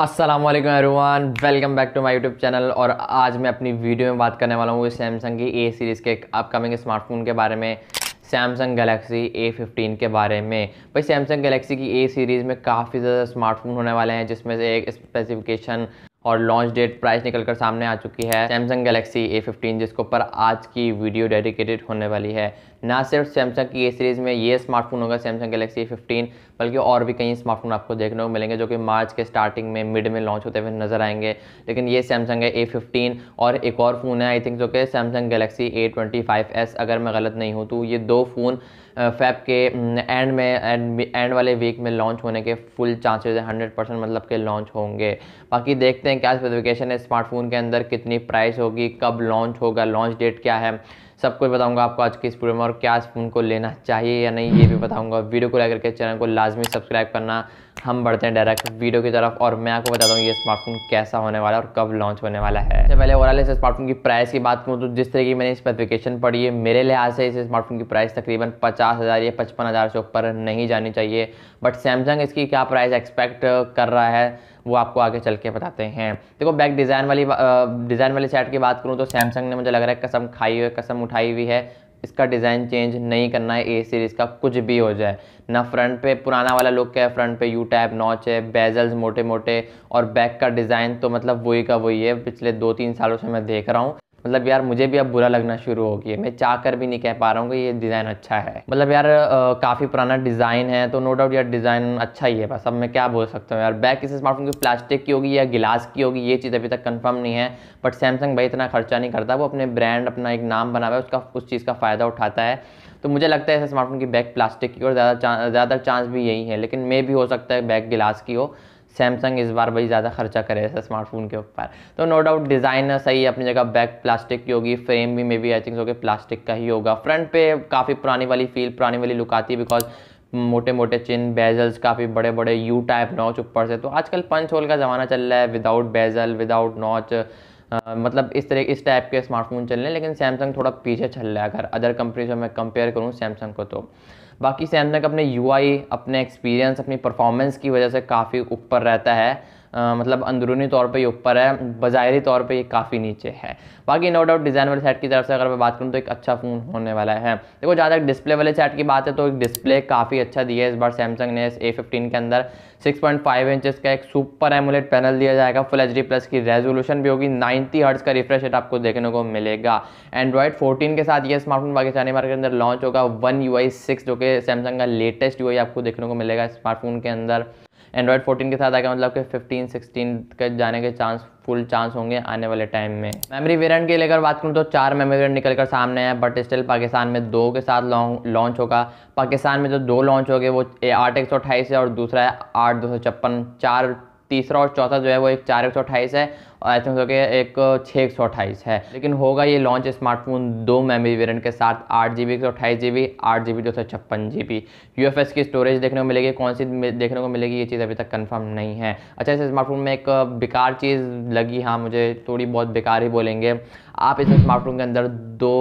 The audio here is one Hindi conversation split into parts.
असलम अरुवान welcome back to my YouTube channel और आज मैं अपनी वीडियो में बात करने वाला हूँ सैमसंग की ए सीरीज़ के अपकमिंग स्मार्टफोन के बारे में सैमसंग गलेक्सी ए फिफ्टीन के बारे में भाई सैमसंग गलेक्सी की ए सीरीज़ में काफ़ी ज़्यादा स्मार्टफोन होने वाले हैं जिसमें से एक स्पेसिफिकेशन और लॉन्च डेट प्राइस निकल कर सामने आ चुकी है सैमसंग गलेक्सी ए फिफ्टीन जिसके ऊपर आज की वीडियो डेडिकेटेड होने वाली है ना सिर्फ सैमसंग की ए सीरीज़ में ये स्मार्टफोन होगा सैमसंग गलेक्सी फिफ्टीन बल्कि और भी कई स्मार्टफोन आपको देखने को मिलेंगे जो कि मार्च के स्टार्टिंग में मिड में लॉन्च होते हुए नजर आएंगे लेकिन ये सैमसंग है ए फिफ्टीन और एक और फ़ोन है आई थिंक जो कि Samsung Galaxy A twenty five S अगर मैं गलत नहीं हूँ तो ये दो फ़ोन फैब के एंड में एंड वाले वीक में लॉन्च होने के फुल चांसेज है हंड्रेड परसेंट मतलब के लॉन्च होंगे बाकी देखते हैं क्या स्पेसिफिकेशन है स्मार्टफोन के अंदर कितनी प्राइस होगी कब लॉन्च होगा लॉन्च डेट क्या है सब कुछ बताऊंगा आपको आज की इस वीडियो में और क्या स्पून को लेना चाहिए या नहीं ये भी बताऊंगा वीडियो को लाइक करके चैनल को लाजमी सब्सक्राइब करना हम बढ़ते हैं डायरेक्ट वीडियो की तरफ और मैं आपको बताता हूँ ये स्मार्टफोन कैसा होने वाला है और कब लॉन्च होने वाला है जब पहले ओवरऑल इस स्मार्टफोन की प्राइस की बात करूँ तो जिस तरह की मैंने स्पेसिफिकेशन पढ़ी है मेरे लिहाज से इस स्मार्टफोन की प्राइस तकरीबन पचास हज़ार या पचपन हज़ार से ऊपर नहीं जानी चाहिए बट सैमसंग इसकी क्या प्राइस एक्सपेक्ट कर रहा है वो आपको आगे चल के बताते हैं देखो बैक डिज़ाइन वाली डिज़ाइन वाली सेट की बात करूँ तो सैमसंग ने मुझे लग रहा है कसम खाई हुई कसम उठाई हुई है इसका डिज़ाइन चेंज नहीं करना है ए सीरीज़ का कुछ भी हो जाए ना फ्रंट पे पुराना वाला लुक है फ्रंट पे यू टैप नॉच है बेजल्स मोटे मोटे और बैक का डिज़ाइन तो मतलब वही का वही है पिछले दो तीन सालों से मैं देख रहा हूँ मतलब यार मुझे भी अब बुरा लगना शुरू हो गया मैं चाह कर भी नहीं कह पा रहा हूँ कि ये डिज़ाइन अच्छा है मतलब यार काफ़ी पुराना डिज़ाइन है तो नो डाउट यार डिज़ाइन अच्छा ही है बस अब मैं क्या बोल सकता हूँ यार बैक इस स्मार्टफोन की प्लास्टिक की होगी या गिलास की होगी ये चीज़ अभी तक कन्फर्म नहीं है बट सैमसंग भाई इतना खर्चा नहीं करता वो अपने ब्रांड अपना एक नाम बना हुआ है उसका उस चीज़ का फ़ायदा उठाता है तो मुझे लगता है ऐसे स्मार्टफोन की बैक प्लास्टिक की और ज़्यादा ज़्यादा चांस भी यही है लेकिन मे भी हो सकता है बैक गिलास की हो सैमसंग इस बार भाई ज़्यादा खर्चा करे ऐसा स्मार्टफोन के ऊपर तो नो डाउट डिज़ाइन सही अपनी जगह बैक प्लास्टिक की होगी फ्रेम भी may B I think so के प्लास्टिक का ही होगा फ्रंट पे काफ़ी पुरानी वाली फील पुरानी वाली लुक आती है बिकॉज मोटे मोटे चिन बेजल्स काफ़ी बड़े बड़े यू टाइप नॉच ऊपर से तो आजकल पंच होल का ज़माना चल रहा है विदाउट बेजल विदाउट नॉच मतलब इस तरह इस टाइप के स्मार्टफोन चल रहे हैं लेकिन सैमसंग थोड़ा पीछे चल रहा है अगर अदर कंपनी से मैं कंपेयर करूँ सैमसंग को तो बाकी सैमसंग अपने यू अपने एक्सपीरियंस अपनी परफॉर्मेंस की वजह से काफ़ी ऊपर रहता है आ, मतलब अंदरूनी तौर पे ये ऊपर है बाहरी तौर पे ये काफ़ी नीचे है बाकी नो डाउट डिज़ाइन वाले सेट की तरफ से अगर मैं बात करूँ तो एक अच्छा फ़ोन होने वाला है देखो जहाँ तक डिस्प्ले वाले सेट की बात है तो एक डिस्प्ले काफ़ी अच्छा दिया है इस बार सैमसंग ने ए फिफ्टीन के अंदर सिक्स पॉइंट फाइव इंचज़ का एक सुपर एमुलेट पैनल दिया जाएगा फुल एच डी प्लस की रेजोल्यूशन भी होगी 90 हर्ट्स का रिफ्रेश रेट आपको देखने को मिलेगा एंड्रॉयड फोर्टीन के साथ ये स्मार्टफोन पाकिस्तानी मार्केट के अंदर लॉन्च होगा वन यू आई सिक्स जो कि सैमसंग का लेटेस्ट यू आई आपको देखने को मिलेगा स्मार्टफोन के अंदर एंड्रॉयड फोर्टीन के साथ आएगा मतलब कि फिफ्टीन सिक्सटीन के जाने के चांस फुल चांस होंगे आने वाले टाइम में मेमोरी वेरिएंट के लेकर बात करूँ तो चार मेमोरी वेरिएंट निकल कर सामने आए बट स्टिल पाकिस्तान में दो के साथ लॉन्च होगा पाकिस्तान में जो दो लॉन्च हो गए वो आठ एक सौ है और दूसरा है आठ दो सौ छप्पन चार तीसरा और चौथा जो है वो एक चार एक सौ अट्ठाईस है और आई थिंक एक छः एक सौ अट्ठाईस है लेकिन होगा ये लॉन्च स्मार्टफोन दो मेमोरी वेरिएंट के साथ आठ जी बी एक सौ अट्ठाईस जी बी आठ जी बी दो सौ छप्पन G B U F S की स्टोरेज देखने को मिलेगी कौन सी देखने को मिलेगी ये चीज़ अभी तक कन्फर्म नहीं है अच्छा इस स्मार्टफोन में एक बेकार चीज़ लगी हाँ मुझे थोड़ी बहुत बेकार ही बोलेंगे आप इस स्मार्टफोन के अंदर दो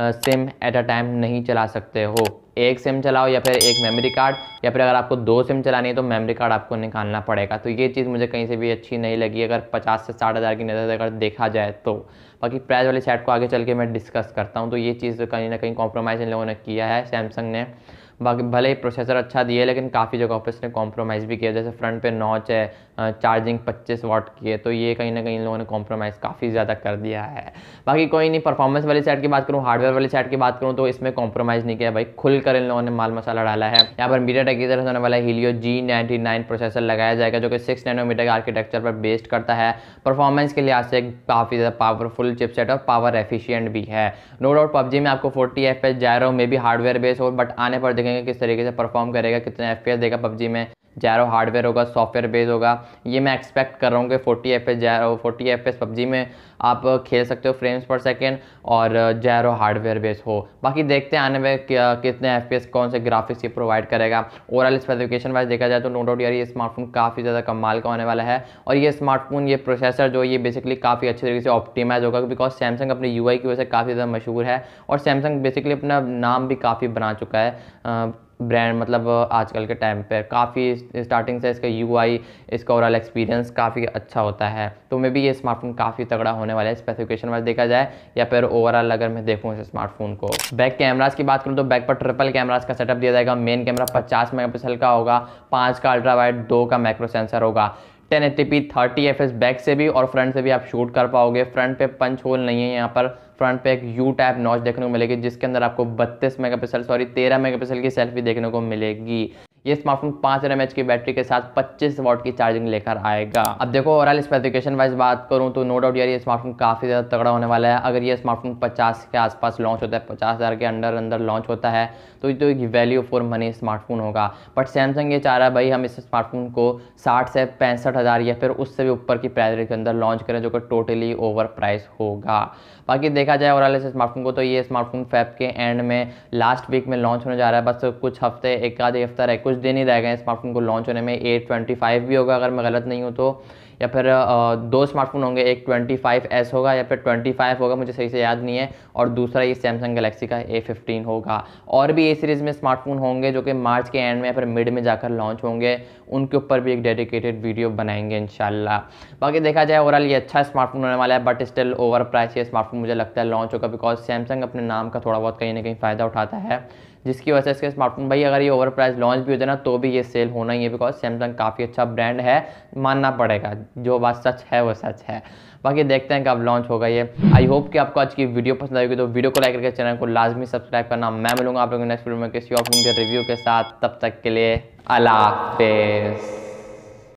सिम एट अ टाइम नहीं चला सकते हो एक सिम चलाओ या फिर एक मेमोरी कार्ड या फिर अगर आपको दो सिम चलानी है तो मेमोरी कार्ड आपको निकालना पड़ेगा तो ये चीज़ मुझे कहीं से भी अच्छी नहीं लगी अगर पचास से साठ हज़ार की नज़र अगर देखा जाए तो बाकी प्राइस वाले सेट को आगे चल के मैं डिस्कस करता हूँ तो ये चीज़ कहीं ना कहीं कॉम्प्रोमाइज़ इन लोगों ने किया है सैमसंग ने बाकी भले ही प्रोसेसर अच्छा दिया है लेकिन काफ़ी जगह पर ने कॉम्प्रोमाइज़ भी किया जैसे फ्रंट पे नॉच है चार्जिंग 25 वाट की है तो ये कहीं ना कहीं इन लोगों ने कॉम्प्रोमाइज़ काफ़ी ज़्यादा कर दिया है बाकी कोई नहीं परफॉर्मेंस वाली साइड की बात करूँ हार्डवेयर वाली साइड की बात करूँ तो इसमें कॉम्प्रोमाइज़ नहीं किया भाई खुल कर इन लोगों ने माल मसाला डाला है यहाँ पर मीडिया टेक की तरफ होने वाला हीलियो जी नाइन प्रोसेसर लगाया जाएगा जो कि सिक्स नैनोमीटर के आर्किटेक्चर पर बेस्ड करता है परफॉर्मेंस के लिहाज से काफ़ी ज़्यादा पावरफुल चिपसेट और पावर एफिशियंट भी है नो डाउट पबजी में आपको फोर्टी एफ एस हूँ मे भी हार्डवेयर बेस हो बट आने पर देखेंगे किस तरीके से परफॉर्म करेगा कितने एफ देगा पबजी में जैरो हार्डवेयर होगा सॉफ्टवेयर बेस होगा ये मैं एक्सपेक्ट कर रहा हूँ कि forty F S gyro forty F S PUBG में आप खेल सकते हो फ्रेम्स पर सेकेंड और जैरो हार्डवेयर बेस हो बाकी देखते हैं आने में कितने एफ पी एस कौन से ग्राफिक्स ये प्रोवाइड करेगा ओवरऑल स्पेसिफिकेशन वाइज देखा जाए तो नो डाउट यार ये स्मार्टफोन काफ़ी ज़्यादा कमाल का होने वाला है और ये स्मार्टफोन ये प्रोसेसर जो ये बेसिकली काफ़ी अच्छे तरीके से ऑप्टिमाइज होगा बिकॉज सैमसंग अपने यू की वजह से काफ़ी ज़्यादा मशहूर है और सैमसंग बेसिकली अपना नाम भी काफ़ी बना चुका है ब्रांड मतलब आजकल के टाइम पर काफ़ी स्टार्टिंग से इसका यूआई इसका ओवरऑल एक्सपीरियंस काफ़ी अच्छा होता है तो मे भी ये स्मार्टफोन काफ़ी तगड़ा होने वाला है स्पेसिफिकेशन वाइज देखा जाए या फिर ओवरऑल अगर मैं देखूँ इस स्मार्टफोन को बैक कैमराज की बात करूँ तो बैक पर ट्रिपल कैमराज का सेटअप दिया जाएगा मेन कैमरा पचास मेगा का होगा पाँच का अल्ट्रा वाइट दो का माइक्रो सेंसर होगा ten 30fps P thirty F S back से भी और फ्रंट से भी आप शूट कर पाओगे फ्रंट पे पंच होल नहीं है यहाँ पर फ्रंट पे एक यू टाइप नॉच देखने को मिलेगी जिसके अंदर आपको 32 मेगापिक्सल सॉरी 13 मेगापिक्सल की सेल्फी देखने को मिलेगी ये स्मार्टफोन पाँच एम की बैटरी के साथ 25 वॉट की चार्जिंग लेकर आएगा अब देखो ओवरऑल स्पेसिफिकेशन वाइज बात करूँ तो नो डाउट यार ये स्मार्टफोन काफ़ी ज़्यादा तगड़ा होने वाला है अगर ये स्मार्टफोन 50 के आसपास लॉन्च होता है 50,000 के अंडर अंदर लॉन्च होता है तो ये तो एक वैल्यू फॉर मनी स्मार्टफोन होगा बट सैमसंग ये चाह रहा है भाई हम इस स्मार्टफोन को साठ से पैंसठ या फिर उससे भी ऊपर की प्राइस के अंदर लॉन्च करें जो कि टोटली ओवर प्राइस होगा बाकी देख देखा जाए ओवरऑल इस स्मार्टफोन को तो ये स्मार्टफोन फैब के एंड में लास्ट वीक में लॉन्च होने जा रहा है बस कुछ हफ्ते एक आधे हफ्ता रहे कुछ दिन ही रह गए स्मार्टफोन को लॉन्च होने में एट ट्वेंटी फाइव भी होगा अगर मैं गलत नहीं हूँ तो या फिर दो स्मार्टफोन होंगे एक 25s होगा या फिर 25 होगा मुझे सही से याद नहीं है और दूसरा ये सैमसंग गलेक्सी का A15 होगा और भी ए सीरीज़ में स्मार्टफोन होंगे जो कि मार्च के एंड में या फिर मिड में जाकर लॉन्च होंगे उनके ऊपर भी एक डेडिकेटेड वीडियो बनाएंगे इन बाकी देखा जाए ओवरऑल ये अच्छा स्मार्टफोन होने वाला है बट स्टिल ओवर प्राइस ये स्मार्टफोन मुझे लगता है लॉन्च होगा बिकॉज सैमसंग अपने नाम का थोड़ा बहुत कहीं ना कहीं फ़ायदा उठाता है जिसकी वजह से इसके स्मार्टफोन भाई अगर ये ओवर प्राइस लॉन्च भी होते ना तो भी ये सेल होना ही है बिकॉज सैमसंग काफ़ी अच्छा ब्रांड है मानना पड़ेगा जो बात सच है वो सच है बाकी देखते हैं कब लॉन्च होगा ये आई होप कि आपको आज की वीडियो पसंद आएगी तो वीडियो को लाइक करके चैनल को लाजमी सब्सक्राइब करना मैं मिलूंगा आप लोगों के नेक्स्ट वीडियो में किसी और फोन के रिव्यू के साथ तब तक के लिए अला हाफिज़